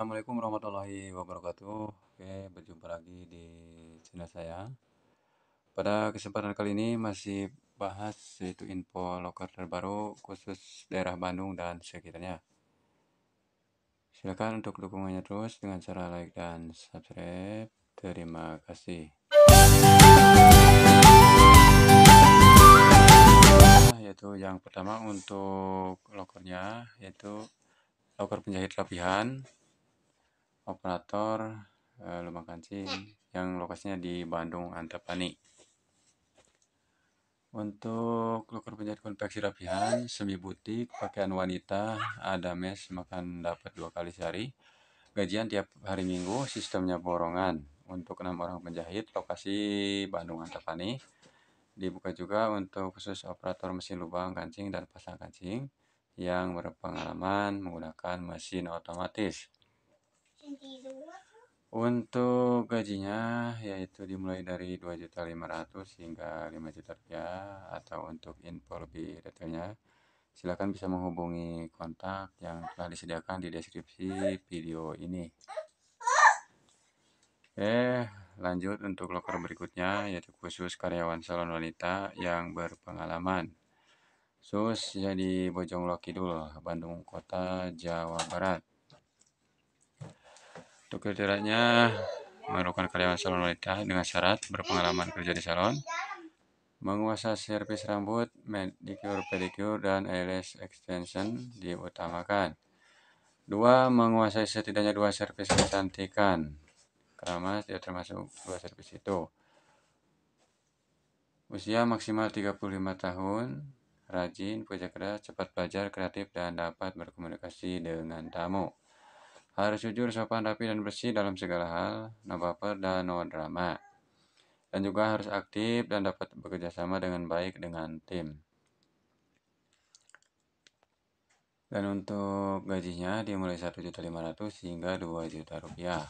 Assalamualaikum warahmatullahi wabarakatuh. Oke, berjumpa lagi di channel saya. Pada kesempatan kali ini masih bahas yaitu info loker terbaru khusus daerah Bandung dan sekitarnya. Silakan untuk dukungannya terus dengan cara like dan subscribe. Terima kasih. Nah, yaitu yang pertama untuk lokernya yaitu loker penjahit lapihan operator uh, eh, Lubang Kancing yang lokasinya di Bandung Antapani. Untuk loker penjahit konveksi rapihan, semi butik, pakaian wanita, ada mes, makan dapat dua kali sehari. Gajian tiap hari minggu, sistemnya borongan. Untuk enam orang penjahit, lokasi Bandung Antapani. Dibuka juga untuk khusus operator mesin lubang kancing dan pasang kancing yang berpengalaman menggunakan mesin otomatis. Untuk gajinya yaitu dimulai dari 2.500 hingga 5 juta rupiah atau untuk info lebih detailnya silakan bisa menghubungi kontak yang telah disediakan di deskripsi video ini. Oke, lanjut untuk loker berikutnya yaitu khusus karyawan salon wanita yang berpengalaman. Sus jadi Bojong Kidul, Bandung Kota, Jawa Barat. Untuk kriterianya memerlukan karyawan salon wanita dengan syarat berpengalaman kerja di salon, menguasai servis rambut, manicure, pedicure, dan eyelash extension diutamakan. Dua, menguasai setidaknya dua servis kecantikan. Keramas tidak termasuk dua servis itu. Usia maksimal 35 tahun, rajin, kerja keras, cepat belajar, kreatif, dan dapat berkomunikasi dengan tamu. Harus jujur, sopan, rapi, dan bersih dalam segala hal, no baper dan no drama. Dan juga harus aktif dan dapat bekerja sama dengan baik dengan tim. Dan untuk gajinya dimulai 1.500 hingga 2 juta rupiah.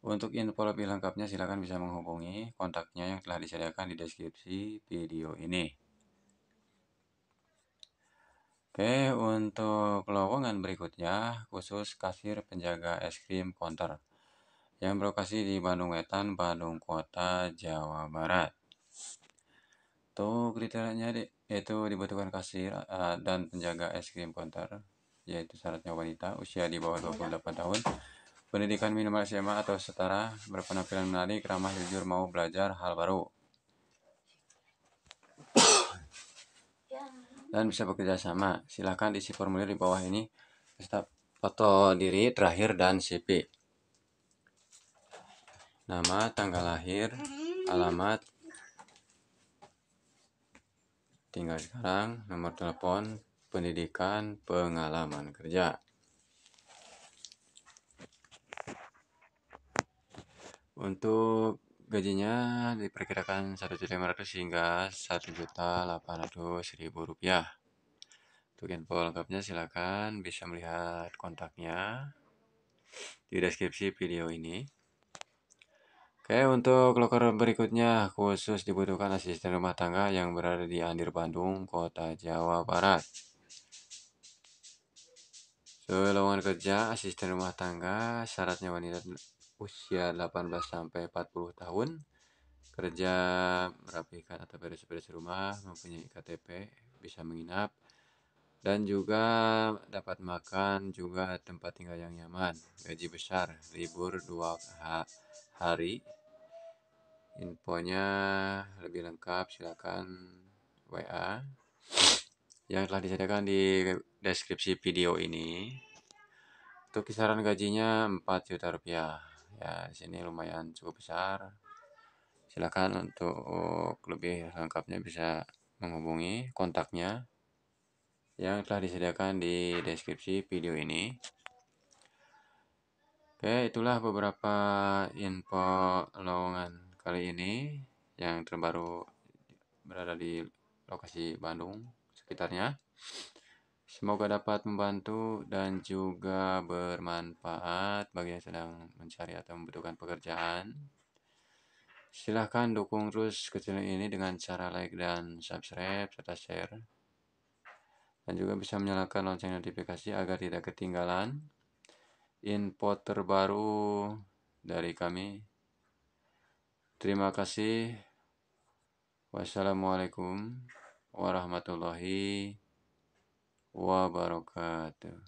Untuk info lebih lengkapnya silakan bisa menghubungi kontaknya yang telah disediakan di deskripsi video ini. Oke, untuk lowongan berikutnya khusus kasir penjaga es krim konter yang berlokasi di Bandung Wetan, Bandung Kota, Jawa Barat. Tuh kriterianya di, yaitu dibutuhkan kasir eh, dan penjaga es krim konter yaitu syaratnya wanita usia di bawah 28 tahun pendidikan minimal SMA atau setara berpenampilan menarik ramah jujur mau belajar hal baru dan bisa bekerja sama. Silahkan isi formulir di bawah ini beserta foto diri terakhir dan CP. Nama, tanggal lahir, alamat, tinggal sekarang, nomor telepon, pendidikan, pengalaman kerja. Untuk Gajinya diperkirakan 1.500 hingga 1.800.000 rupiah. Untuk info lengkapnya silakan bisa melihat kontaknya di deskripsi video ini. Oke, untuk loker berikutnya khusus dibutuhkan asisten rumah tangga yang berada di Andir Bandung, Kota Jawa Barat. So, lowongan kerja asisten rumah tangga syaratnya wanita usia 18 sampai 40 tahun kerja merapikan atau beres-beres rumah mempunyai KTP bisa menginap dan juga dapat makan juga tempat tinggal yang nyaman gaji besar libur dua hari infonya lebih lengkap silakan WA yang telah disediakan di deskripsi video ini untuk kisaran gajinya 4 juta rupiah ya di sini lumayan cukup besar silahkan untuk eh, lebih lengkapnya bisa menghubungi kontaknya yang telah disediakan di deskripsi video ini Oke, itulah beberapa info lowongan kali ini yang terbaru berada di lokasi Bandung sekitarnya. Semoga dapat membantu dan juga bermanfaat bagi yang sedang mencari atau membutuhkan pekerjaan. Silahkan dukung terus channel ini dengan cara like dan subscribe serta share. Dan juga bisa menyalakan lonceng notifikasi agar tidak ketinggalan info terbaru dari kami. Terima kasih. Wassalamualaikum warahmatullahi wabarakatuh wabarakatuh.